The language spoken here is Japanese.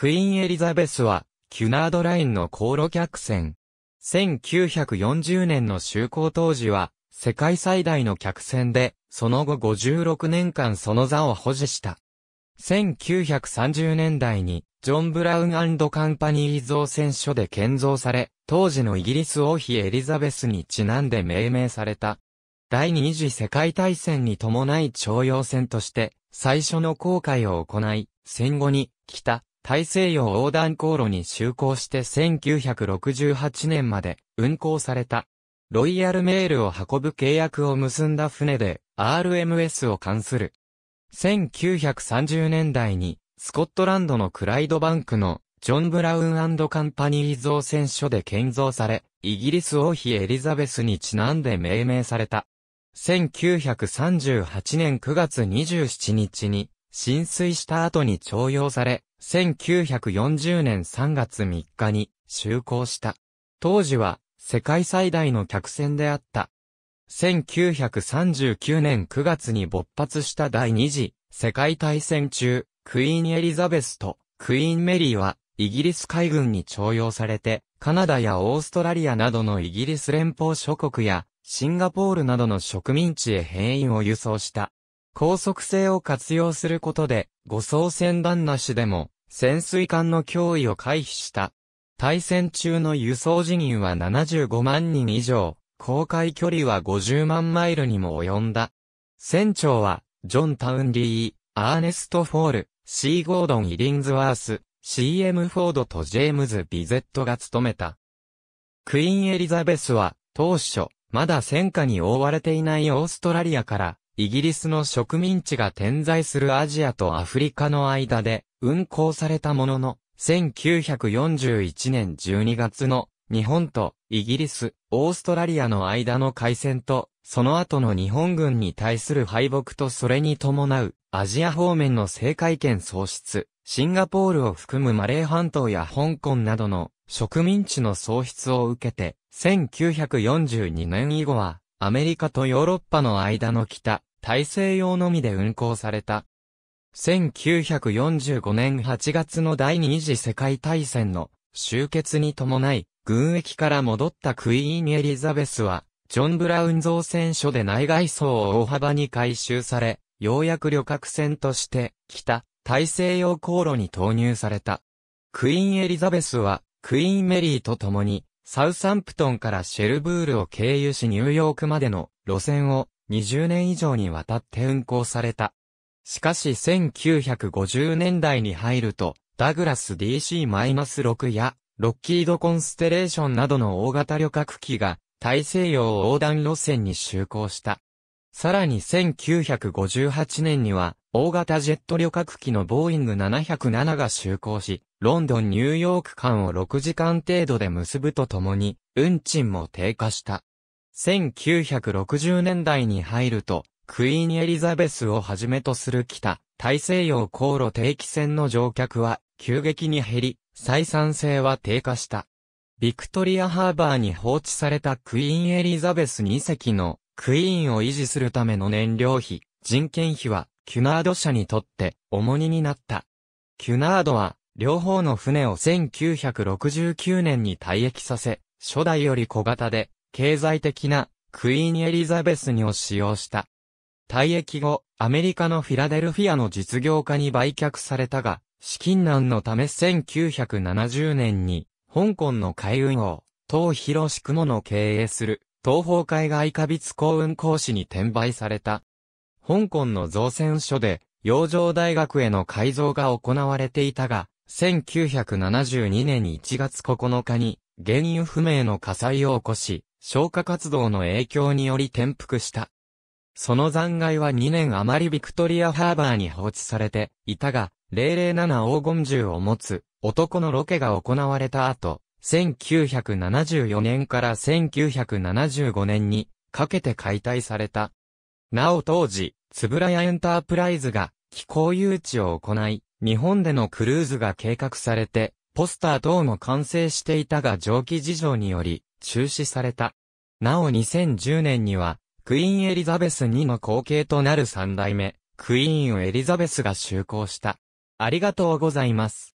クイーンエリザベスは、キュナードラインの航路客船。1940年の就航当時は、世界最大の客船で、その後56年間その座を保持した。1930年代に、ジョン・ブラウンカンパニー造船所で建造され、当時のイギリス王妃エリザベスにちなんで命名された。第二次世界大戦に伴い徴用船として、最初の航海を行い、戦後に、北、大西洋横断航路に就航して1968年まで運航された。ロイヤルメールを運ぶ契約を結んだ船で RMS を関する。1930年代にスコットランドのクライドバンクのジョン・ブラウンカンパニー造船所で建造され、イギリス王妃エリザベスにちなんで命名された。1938年9月27日に浸水した後に徴用され、1940年3月3日に就航した。当時は世界最大の客船であった。1939年9月に勃発した第二次世界大戦中、クイーンエリザベスとクイーンメリーはイギリス海軍に徴用されて、カナダやオーストラリアなどのイギリス連邦諸国やシンガポールなどの植民地へ兵員を輸送した。高速性を活用することで、護送船団なしでも、潜水艦の脅威を回避した。対戦中の輸送人員は75万人以上、航海距離は50万マイルにも及んだ。船長は、ジョン・タウンリー、アーネスト・フォール、シー・ゴードン・イリンズワース、CM フォードとジェームズ・ビゼットが務めた。クイーン・エリザベスは、当初、まだ戦火に覆われていないオーストラリアから、イギリスの植民地が点在するアジアとアフリカの間で運行されたものの、1941年12月の日本とイギリス、オーストラリアの間の海戦と、その後の日本軍に対する敗北とそれに伴うアジア方面の政界権喪失、シンガポールを含むマレー半島や香港などの植民地の喪失を受けて、1942年以後はアメリカとヨーロッパの間の北、大西洋のみで運航された。1945年8月の第二次世界大戦の終結に伴い、軍役から戻ったクイーンエリザベスは、ジョン・ブラウン造船所で内外装を大幅に回収され、ようやく旅客船として、北、大西洋航路に投入された。クイーンエリザベスは、クイーンメリーと共に、サウサンプトンからシェルブールを経由しニューヨークまでの路線を20年以上にわたって運行された。しかし1950年代に入ると、ダグラス DC-6 や、ロッキードコンステレーションなどの大型旅客機が、大西洋横断路線に就航した。さらに1958年には、大型ジェット旅客機のボーイング707が就航し、ロンドン・ニューヨーク間を6時間程度で結ぶとともに、運賃も低下した。1960年代に入ると、クイーンエリザベスをはじめとする北、大西洋航路定期船の乗客は急激に減り、採算性は低下した。ビクトリアハーバーに放置されたクイーンエリザベス2隻のクイーンを維持するための燃料費、人件費はキュナード社にとって重荷になった。キュナードは両方の船を1969年に退役させ、初代より小型で経済的なクイーンエリザベスにを使用した。退役後、アメリカのフィラデルフィアの実業家に売却されたが、資金難のため1970年に、香港の海運王、東広し雲の経営する、東方海外貨幣港運行師に転売された。香港の造船所で、洋上大学への改造が行われていたが、1972年1月9日に、原因不明の火災を起こし、消火活動の影響により転覆した。その残骸は2年余りビクトリアハーバーに放置されていたが、007黄金銃を持つ男のロケが行われた後、1974年から1975年にかけて解体された。なお当時、つぶらやエンタープライズが気候誘致を行い、日本でのクルーズが計画されて、ポスター等も完成していたが蒸気事情により、中止された。なお2010年には、クイーンエリザベス2の後継となる3代目、クイーンエリザベスが就航した。ありがとうございます。